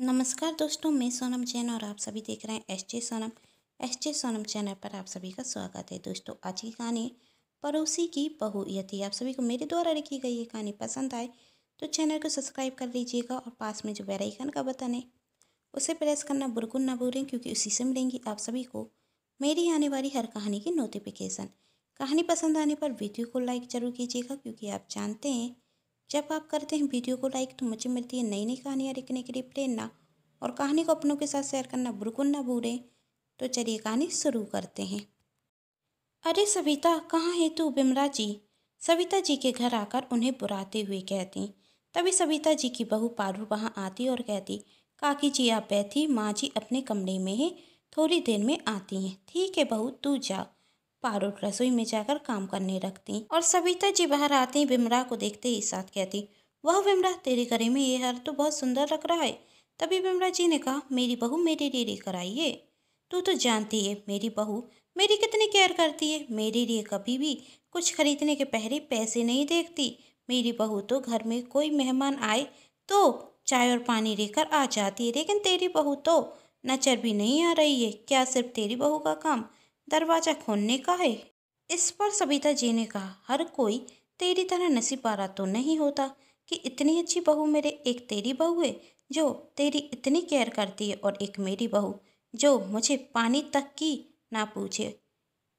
नमस्कार दोस्तों मैं सोनम चैन और आप सभी देख रहे हैं S J Sonam S J Sonam channel पर आप सभी का स्वागत है दोस्तों आज की कहानी पड़ोसी की बहू यति आप सभी को मेरे द्वारा लिखी गई ये कहानी पसंद आए तो चैनल को सब्सक्राइब कर लीजिएगा और पास में जो आइकन का बटन है उसे प्रेस करना बिल्कुल ना भूलें क्योंकि उसी से मिलेंगी आप सभी को मेरी आने वाली हर कहानी की नोटिफिकेशन कहानी पसंद आने पर वीडियो को लाइक ज़रूर कीजिएगा क्योंकि आप जानते हैं जब आप करते हैं वीडियो को लाइक तो मुझे मिलती है नई नई कहानियाँ लिखने के लिए प्रेरणा और कहानी को अपनों के साथ शेयर करना बिल्कुल ना भूलें तो चलिए कहानी शुरू करते हैं अरे सविता कहाँ है तू बिमरा जी सविता जी के घर आकर उन्हें बुराते हुए कहती तभी सविता जी की बहू पारू वहाँ आती और कहती काकी जी आप बैठी माँ जी अपने कमरे में हैं थोड़ी देर में आती हैं ठीक है बहू तू जा पारो रसोई में जाकर काम करने रखती और सविता जी बाहर आती विमरा को देखते ही साथ कहती वह विमरा तेरे घरे में ये हार तो बहुत सुंदर लग रहा है तभी विमरा जी ने कहा मेरी बहू मेरे लिए लेकर आई है तू तो जानती है मेरी बहू मेरी कितनी केयर करती है मेरे लिए कभी भी कुछ खरीदने के पहले पैसे नहीं देखती मेरी बहू तो घर में कोई मेहमान आए तो चाय और पानी लेकर आ जाती है लेकिन तेरी बहू तो नचर भी नहीं आ रही है क्या सिर्फ तेरी बहू का काम दरवाज़ा खोलने का है इस पर सविता जी ने कहा हर कोई तेरी तरह नसीब पारा तो नहीं होता कि इतनी अच्छी बहू मेरे एक तेरी बहू है जो तेरी इतनी केयर करती है और एक मेरी बहू जो मुझे पानी तक की ना पूछे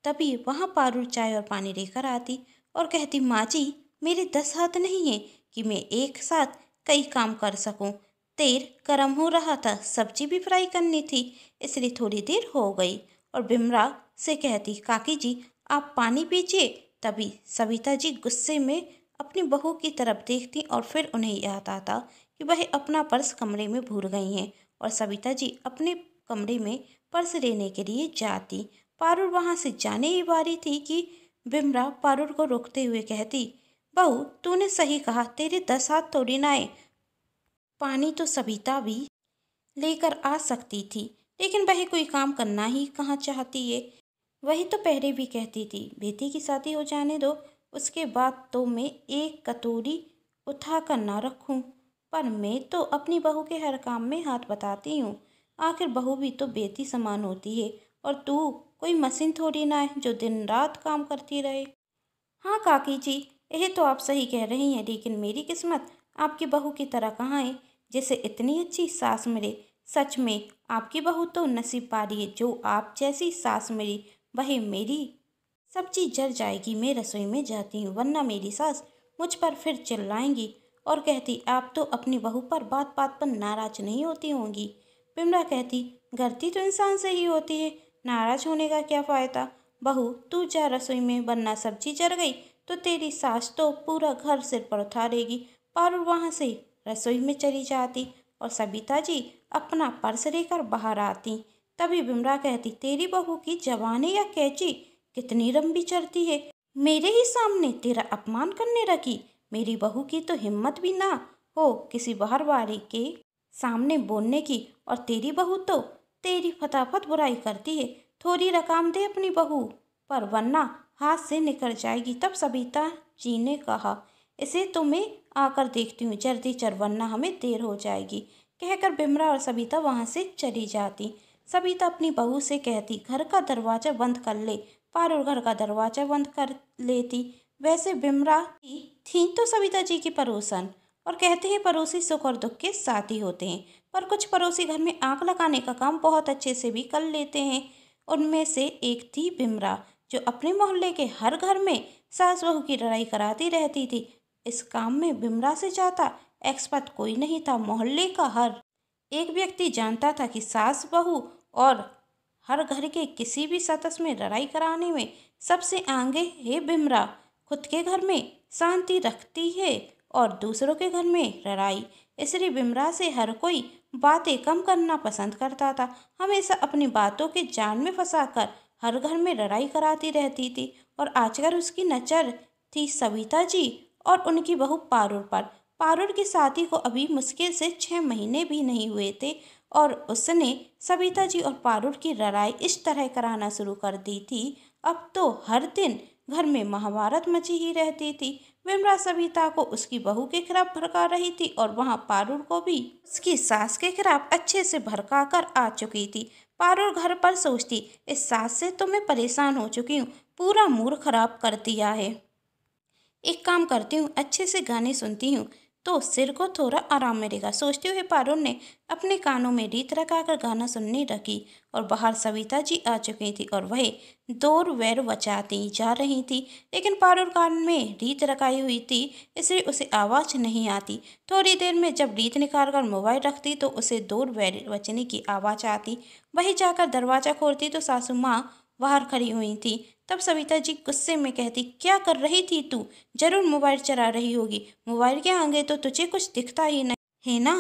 तभी वहाँ पारू चाय और पानी लेकर आती और कहती माँ जी मेरे दस हाथ नहीं है कि मैं एक साथ कई काम कर सकूं। तेर गर्म हो रहा था सब्जी भी फ्राई करनी थी इसलिए थोड़ी देर हो गई और बिमरा से कहती काकी जी आप पानी पीजिए तभी सविता जी गुस्से में अपनी बहू की तरफ देखती और फिर उन्हें याद आता कि वह अपना पर्स कमरे में भूल गई हैं और सविता जी अपने कमरे में पर्स लेने के लिए जाती पारुल वहाँ से जाने ही वाली थी कि बिमरा पारुल को रोकते हुए कहती बहू तूने सही कहा तेरे दस हाथ थोड़ी ना आए पानी तो सविता भी लेकर आ सकती थी लेकिन वह कोई काम करना ही कहाँ चाहती है वही तो पहले भी कहती थी बेटी की शादी हो जाने दो उसके बाद तो मैं एक कटोरी उठा कर ना रखूं पर मैं तो अपनी बहू के हर काम में हाथ बताती हूँ आखिर बहू भी तो बेटी समान होती है और तू कोई मशीन थोड़ी ना है जो दिन रात काम करती रहे हाँ काकी जी यह तो आप सही कह रही हैं लेकिन मेरी किस्मत आपकी बहू की तरह कहाँ है जैसे इतनी अच्छी सास मिले सच में आपकी बहू तो नसीब पा रही है जो आप जैसी सास मिली वह मेरी सब्जी जल जाएगी मैं रसोई में जाती हूँ वरना मेरी सास मुझ पर फिर चिल्लाएंगी और कहती आप तो अपनी बहू पर बात बात पर नाराज नहीं होती होंगी विमला कहती गलती तो इंसान से ही होती है नाराज होने का क्या फ़ायदा बहू तू जा रसोई में वरना सब्जी जल गई तो तेरी सास तो पूरा घर सिर पर उतारेगी पर वहाँ से रसोई में चली जाती और सबिता जी अपना पर्स लेकर बाहर आती तभी बिमरा कहती तेरी बहू की जवानी या कैची कितनी लंबी चढ़ती है मेरे ही सामने तेरा अपमान करने रखी मेरी बहू की तो हिम्मत भी ना हो किसी बाहर वाले के सामने बोलने की और तेरी बहू तो तेरी फटाफट बुराई करती है थोड़ी रकाम दे अपनी बहू पर वरना हाथ से निकल जाएगी तब सबिता जी ने कहा इसे तो मैं आकर देखती हूँ जल्दी चर वरना हमें देर हो जाएगी कहकर बिमरा और सबिता वहाँ से चली जाती सविता तो अपनी बहू से कहती घर का दरवाज़ा बंद कर ले पारुल घर का दरवाज़ा बंद कर लेती वैसे बिमरा थी तो सविता जी की पड़ोसन और कहते हैं पड़ोसी सुख और दुख के साथ ही होते हैं पर कुछ पड़ोसी घर में आंख लगाने का काम बहुत अच्छे से भी कर लेते हैं उनमें से एक थी बिमरा जो अपने मोहल्ले के हर घर में सास बहू की लड़ाई कराती रहती थी इस काम में बिमरा से जाता एक्सपर्ट कोई नहीं था मोहल्ले का हर एक व्यक्ति जानता था कि सास बहू और हर घर के किसी भी सतस में लड़ाई कराने में सबसे आगे है बिमरा खुद के घर में शांति रखती है और दूसरों के घर में लड़ाई इसलिए बिमरा से हर कोई बातें कम करना पसंद करता था हमेशा अपनी बातों के जान में फंसा कर हर घर में लड़ाई कराती रहती थी और आजकल उसकी नज़र थी सविता जी और उनकी बहू पारुर पर पारुर की साथी को अभी मुश्किल से छः महीने भी नहीं हुए थे और उसने सविता जी और पारूल की लड़ाई इस तरह कराना शुरू कर दी थी अब तो हर दिन घर में महाभारत मची ही रहती थी विमरा सविता को उसकी बहू के खिलाफ भड़का रही थी और वहाँ पारूल को भी उसकी सास के खिलाफ अच्छे से भड़का कर आ चुकी थी पारुल घर पर सोचती इस सास से तो मैं परेशान हो चुकी हूँ पूरा मूड खराब कर दिया है एक काम करती हूँ अच्छे से गाने सुनती हूँ तो सिर को थोड़ा आराम मिलेगा सोचते हुए पारुल ने अपने कानों में रीत रखाकर गाना सुनने लगी और बाहर सविता जी आ चुकी थी और वह दौर वैर बचाती जा रही थी लेकिन पारुल कान में रीत रखाई हुई थी इसलिए उसे आवाज़ नहीं आती थोड़ी देर में जब रीत निकाल कर मोबाइल रखती तो उसे दौर वैर बचने की आवाज़ आती वही जाकर दरवाज़ा खोलती तो सासू माँ बाहर खड़ी हुई थी तब सविता जी गुस्से में कहती क्या कर रही थी तू जरूर मोबाइल चला रही होगी मोबाइल के आगे तो तुझे कुछ दिखता ही नहीं है ना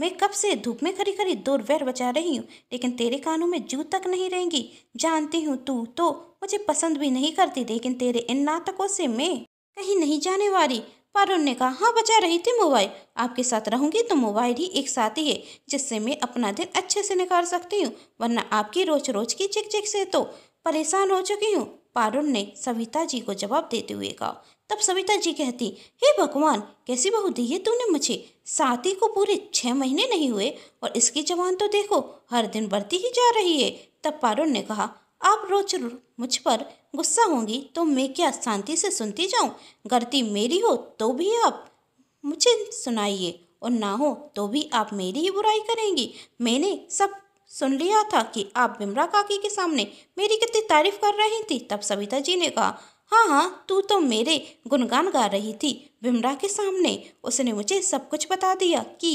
मैं कब से धूप में खड़ी खड़ी दो वैर बचा रही हूँ लेकिन तेरे कानों में जू तक नहीं रहेंगी जानती हूँ तू तो मुझे पसंद भी नहीं करती लेकिन तेरे इन नाटकों से मैं कहीं नहीं जाने वाली पारुल ने कहा हाँ बचा रही थी मोबाइल आपके साथ रहूंगी तो मोबाइल ही एक साथी है जिससे मैं अपना दिन अच्छे से निकाल सकती हूँ वरना आपकी रोज रोज की चिक चिक से तो परेशान हो चुकी हूँ पारुल ने सविता जी को जवाब देते हुए कहा तब सविता जी कहती हे भगवान कैसी बहू दी है तूने मुझे साथी को पूरे छः महीने नहीं हुए और इसकी जवान तो देखो हर दिन बढ़ती ही जा रही है तब पारुल ने कहा आप रोज मुझ पर गुस्सा होंगी तो मैं क्या शांति से सुनती जाऊँ गलती मेरी हो तो भी आप मुझे सुनाइए और ना हो तो भी आप मेरी ही बुराई करेंगी मैंने सब सुन लिया था कि आप बिमरा काकी के सामने मेरी कितनी तारीफ कर रही थी तब सविता जी ने कहा हाँ हाँ तू तो मेरे गुणगान गा रही थी बिमरा के सामने उसने मुझे सब कुछ बता दिया कि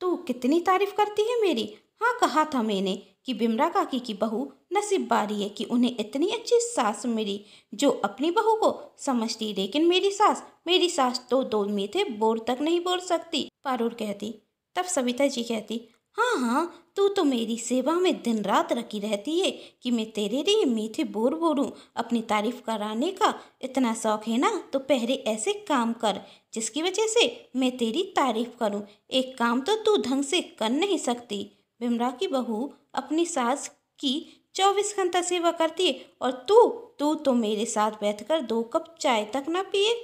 तू कितनी तारीफ करती है मेरी हाँ कहा था मैंने कि बिमरा काकी की बहू नसीब बारी है कि उन्हें इतनी अच्छी सास मिली जो अपनी बहू को समझती लेकिन मेरी सास मेरी सास तो दो मीठे बोर तक नहीं बोल सकती पारूर कहती तब सविता जी कहती हाँ हाँ तू तो मेरी सेवा में दिन रात रखी रहती है कि मैं तेरे लिए मीठे बोर बोरू अपनी तारीफ कराने का इतना शौक है ना तो पहले ऐसे काम कर जिसकी वजह से मैं तेरी तारीफ करूँ एक काम तो तू ढंग से कर नहीं सकती बिमरा की बहू अपनी सास की चौबीस घंटा सेवा करती है और तू तू तो मेरे साथ बैठकर दो कप चाय तक ना पिए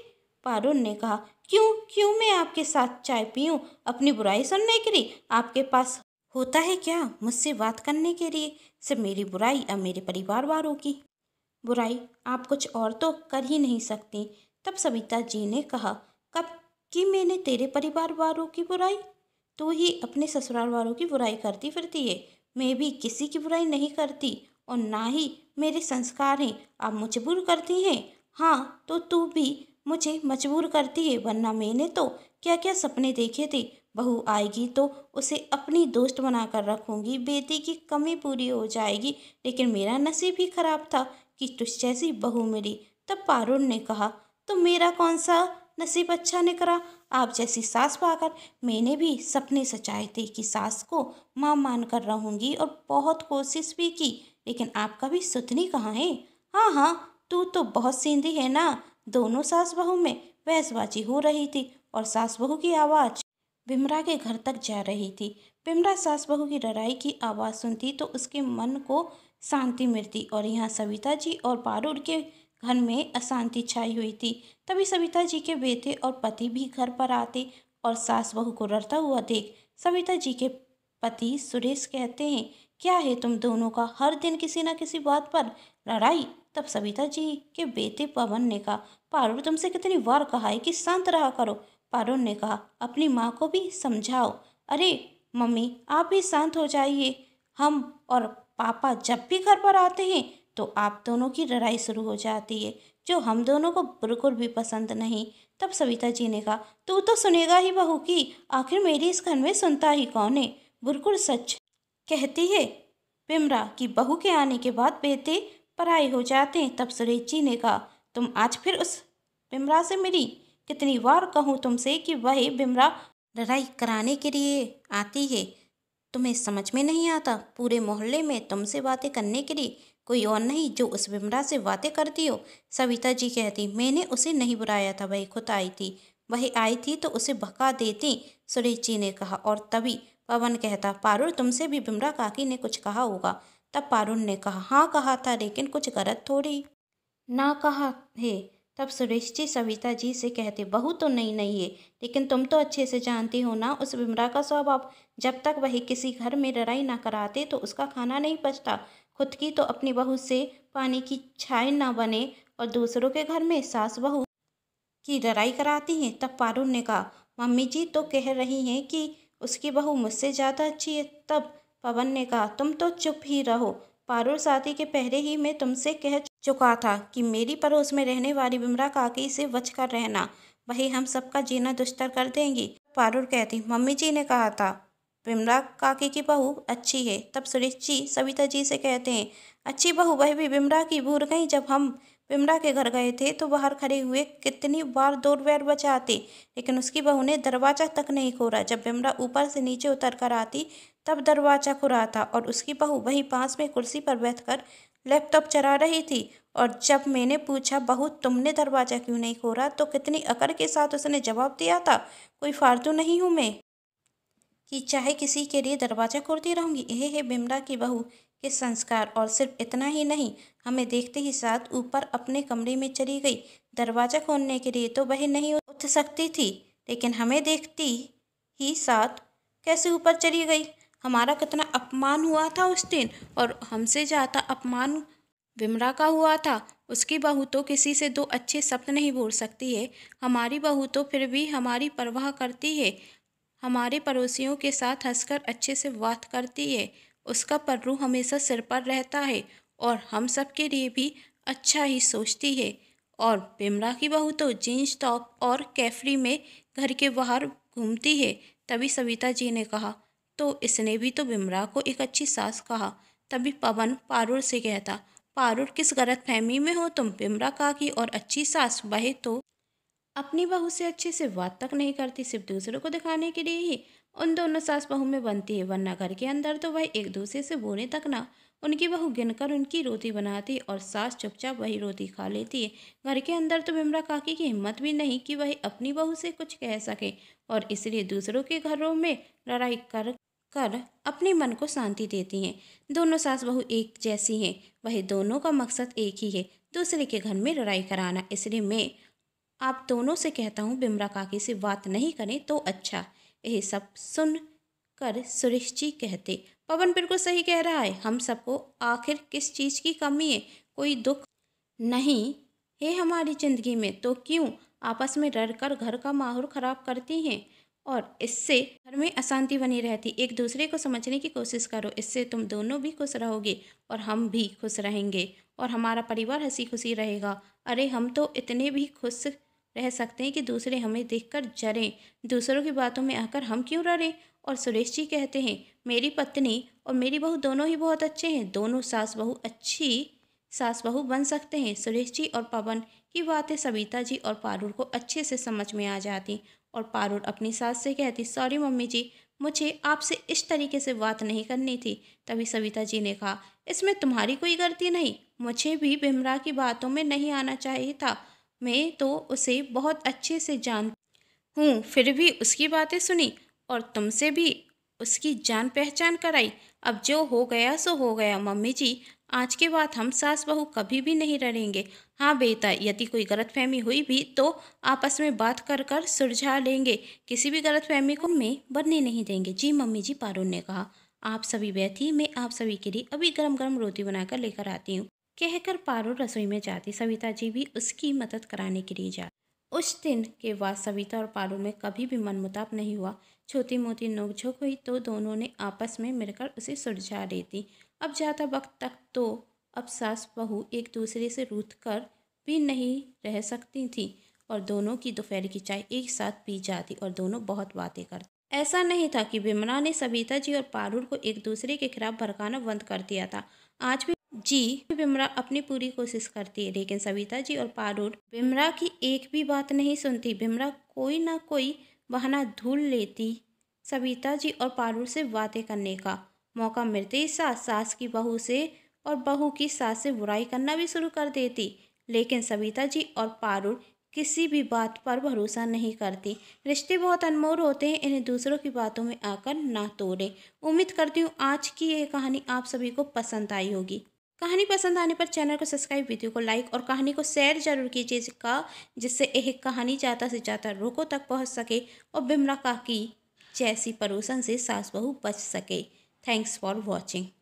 पारुन ने कहा क्यों क्यों मैं आपके साथ चाय पीऊँ अपनी बुराई सुनने के लिए आपके पास होता है क्या मुझसे बात करने के लिए सिर्फ मेरी बुराई अब मेरे परिवार वालों की बुराई आप कुछ और तो कर ही नहीं सकती तब सविता जी ने कहा कब कि मैंने तेरे परिवार वालों की बुराई तो ही अपने ससुराल वालों की बुराई करती फिरती है मैं भी किसी की बुराई नहीं करती और ना ही मेरे संस्कार हैं आप मजबूर करती हैं हाँ तो तू भी मुझे मजबूर करती है वरना मैंने तो क्या क्या सपने देखे थे बहू आएगी तो उसे अपनी दोस्त बनाकर रखूंगी बेटी की कमी पूरी हो जाएगी लेकिन मेरा नसीब ही खराब था कि तुझ जैसी बहू मिली तब पारुण ने कहा तो मेरा कौन सा नसीब अच्छा निकला आप जैसी सास पाकर मैंने भी सपने सचाए थे कि सास को माँ मान कर रहूँगी और बहुत कोशिश भी की लेकिन आपका भी सुतनी कहाँ है हाँ हाँ तू तो बहुत सीधी है ना दोनों सास बहू में बहसबाजी हो रही थी और सास बहू की आवाज़ बिमरा के घर तक जा रही थी बिमरा सास बहू की लड़ाई की आवाज़ सुनती तो उसके मन को शांति मिलती और यहाँ सविता जी और पारूर के घर में अशांति छाई हुई थी तभी सविता जी के बेटे और पति भी घर पर आते और सास बहू को रड़ता हुआ देख सविता जी के पति सुरेश कहते हैं क्या है तुम दोनों का हर दिन किसी न किसी बात पर लड़ाई तब सविता जी के बेटे पवन ने कहा पारूर तुमसे कितनी बार कहा है कि शांत रहा करो पारुल ने कहा अपनी माँ को भी समझाओ अरे मम्मी आप भी शांत हो जाइए हम और पापा जब भी घर पर आते हैं तो आप दोनों की लड़ाई शुरू हो जाती है जो हम दोनों को बिल्कुल भी पसंद नहीं तब सविता जी ने कहा तू तो सुनेगा ही बहू की आखिर मेरी इस घर में सुनता ही कौन है बिल्कुल सच कहती है पिमरा कि बहू के आने के बाद बेटे पढ़ाई हो जाते हैं तब सुरेश जी ने कहा तुम आज फिर उस पिमरा से मिली कितनी बार कहूँ तुमसे कि वह बिमरा लड़ाई कराने के लिए आती है तुम्हें समझ में नहीं आता पूरे मोहल्ले में तुमसे बातें करने के लिए कोई और नहीं जो उस बिमरा से बातें करती हो सविता जी कहती मैंने उसे नहीं बुलाया था वही खुद आई थी वही आई थी तो उसे भका देती सुरेश जी ने कहा और तभी पवन कहता पारुल तुमसे भी बिमरा काकी ने कुछ कहा होगा तब पारुल ने कहा हाँ कहा था लेकिन कुछ गलत थोड़ी ना कहा है तब सुरेश जी सविता जी से कहते बहू तो नहीं नहीं है लेकिन तुम तो अच्छे से जानती हो ना उस विमरा का स्वभाव जब तक वही किसी घर में लड़ाई ना कराते तो उसका खाना नहीं पचता खुद की तो अपनी बहू से पानी की छाए ना बने और दूसरों के घर में सास बहू की लड़ाई कराती हैं तब पारून ने कहा मम्मी जी तो कह रही हैं कि उसकी बहू मुझसे ज़्यादा अच्छी है तब पवन ने कहा तुम तो चुप ही रहो साथी के पहले ही मैं तुमसे कह चुका था कि मेरी पड़ोस में रहने वाली बिमरा काकी से बचकर रहना वही हम सबका जीना दुष्टर कर देंगी पारुल कहती मम्मी जी ने कहा था बिमरा काकी की बहू अच्छी है तब सुरेश जी सविता जी से कहते हैं अच्छी बहू वह भी बिमरा की भूर गई जब हम बिमरा के घर गए थे तो बाहर खड़े हुए कितनी बार दो बैर बचाते लेकिन उसकी बहू ने दरवाज़ा तक नहीं खोला जब बिमरा ऊपर से नीचे उतर कर आती तब दरवाज़ा खुरा था और उसकी बहू वहीं पास में कुर्सी पर बैठकर लैपटॉप चला रही थी और जब मैंने पूछा बहू तुमने दरवाज़ा क्यों नहीं खोला तो कितनी अकड़ के साथ उसने जवाब दिया था कोई फालतू नहीं हूँ मैं कि चाहे किसी के लिए दरवाज़ा खोलती रहूँगी यह है बिमला की बहू के संस्कार और सिर्फ इतना ही नहीं हमें देखते ही साथ ऊपर अपने कमरे में चली गई दरवाज़ा खोलने के लिए तो वह नहीं उठ सकती थी लेकिन हमें देखती ही साथ कैसे ऊपर चली गई हमारा कितना अपमान हुआ था उस दिन और हमसे ज़्यादा अपमान विमरा का हुआ था उसकी बहू तो किसी से दो अच्छे शब्द नहीं बोल सकती है हमारी बहू तो फिर भी हमारी परवाह करती है हमारे पड़ोसियों के साथ हंसकर अच्छे से बात करती है उसका पर्रू हमेशा सिर पर रहता है और हम सब के लिए भी अच्छा ही सोचती है और बिमरा की बहू तो जीन्स टॉप और कैफरी में घर के बाहर घूमती है तभी सविता जी ने कहा तो इसने भी तो बिमरा को एक अच्छी सास कहा तभी पवन पारूर से कहता पारूर किस गलत फहमी में हो तुम बिमरा का की और अच्छी सास बहे तो अपनी बहू से अच्छे से बात तक नहीं करती सिर्फ दूसरों को दिखाने के लिए ही उन दोनों सास बहू में बनती है वरना घर के अंदर तो वह एक दूसरे से बोने तक ना उनकी बहू गिनकर उनकी रोटी बनाती और सास चुपचाप वही रोटी खा लेती है घर के अंदर तो बिमरा काकी की हिम्मत भी नहीं कि वह अपनी बहू से कुछ कह सके और इसलिए दूसरों के घरों में लड़ाई कर कर अपने मन को शांति देती हैं दोनों सास बहू एक जैसी हैं वह दोनों का मकसद एक ही है दूसरे के घर में लड़ाई कराना इसलिए मैं आप दोनों से कहता हूँ बिमरा काकी से बात नहीं करें तो अच्छा यह सब सुन कर सुरेश जी कहते पवन बिल्कुल सही कह रहा है हम सबको आखिर किस चीज़ की कमी है कोई दुख नहीं है हमारी ज़िंदगी में तो क्यों आपस में डर कर घर का माहौल ख़राब करती हैं और इससे घर में अशांति बनी रहती एक दूसरे को समझने की कोशिश करो इससे तुम दोनों भी खुश रहोगे और हम भी खुश रहेंगे और हमारा परिवार हंसी खुशी रहेगा अरे हम तो इतने भी खुश रह सकते हैं कि दूसरे हमें देखकर जरें दूसरों की बातों में आकर हम क्यों रड़ें और सुरेश जी कहते हैं मेरी पत्नी और मेरी बहू दोनों ही बहुत अच्छे हैं दोनों सास बहू अच्छी सास बहू बन सकते हैं सुरेश जी और पवन ये बातें सविता जी और पारुल को अच्छे से समझ में आ जाती और पारुल अपनी सास से कहती सॉरी मम्मी जी मुझे आपसे इस तरीके से बात नहीं करनी थी तभी सविता जी ने कहा इसमें तुम्हारी कोई गलती नहीं मुझे भी बिमरा की बातों में नहीं आना चाहिए था मैं तो उसे बहुत अच्छे से जान हूँ फिर भी उसकी बातें सुनी और तुमसे भी उसकी जान पहचान कराई अब जो हो गया सो हो गया मम्मी जी आज के बाद हम सास बहू कभी भी नहीं रहेंगे हाँ बेटा यदि कोई गलतफहमी हुई भी तो आपस में बात कर कर सुलझा लेंगे किसी भी गलतफहमी को मैं बनने नहीं देंगे जी मम्मी जी पारुल ने कहा आप सभी बैठी मैं आप सभी के लिए अभी गरम गरम रोटी बनाकर लेकर आती हूँ कहकर पारुल रसोई में जाती सविता जी भी उसकी मदद कराने के लिए जाती उस दिन के बाद सविता और पारुल में कभी भी मुताब नहीं हुआ छोटी मोटी नोकझोंक हुई तो दोनों ने आपस में मिलकर उसे सुलझा ली अब ज़्यादा वक्त तक तो अब सास बहू एक दूसरे से रूठ कर भी नहीं रह सकती थी और दोनों की दोपहर की चाय एक साथ पी जाती और दोनों बहुत बातें करते ऐसा नहीं था कि विमला ने सविता जी और पारूल को एक दूसरे के खिलाफ भड़काना बंद कर दिया था आज भी जी विमरा अपनी पूरी कोशिश करती है लेकिन सविता जी और पारूल विमरा की एक भी बात नहीं सुनती विमरा कोई ना कोई बहाना धूल लेती सविता जी और पारूल से बातें करने का मौका मिलते ही सास सास की बहू से और बहू की सास से बुराई करना भी शुरू कर देती लेकिन सविता जी और पारुल किसी भी बात पर भरोसा नहीं करती रिश्ते बहुत अनमोल होते हैं इन्हें दूसरों की बातों में आकर ना तोड़े उम्मीद करती हूँ आज की यह कहानी आप सभी को पसंद आई होगी कहानी पसंद आने पर चैनल को सब्सक्राइब वीडियो को लाइक और कहानी को शेयर जरूर कीजिए जिससे यह कहानी ज़्यादा से ज़्यादा लोगों तक पहुँच सके और बिमला काकी जैसी पड़ोसन से सास बहू बच सके थैंक्स फॉर वॉचिंग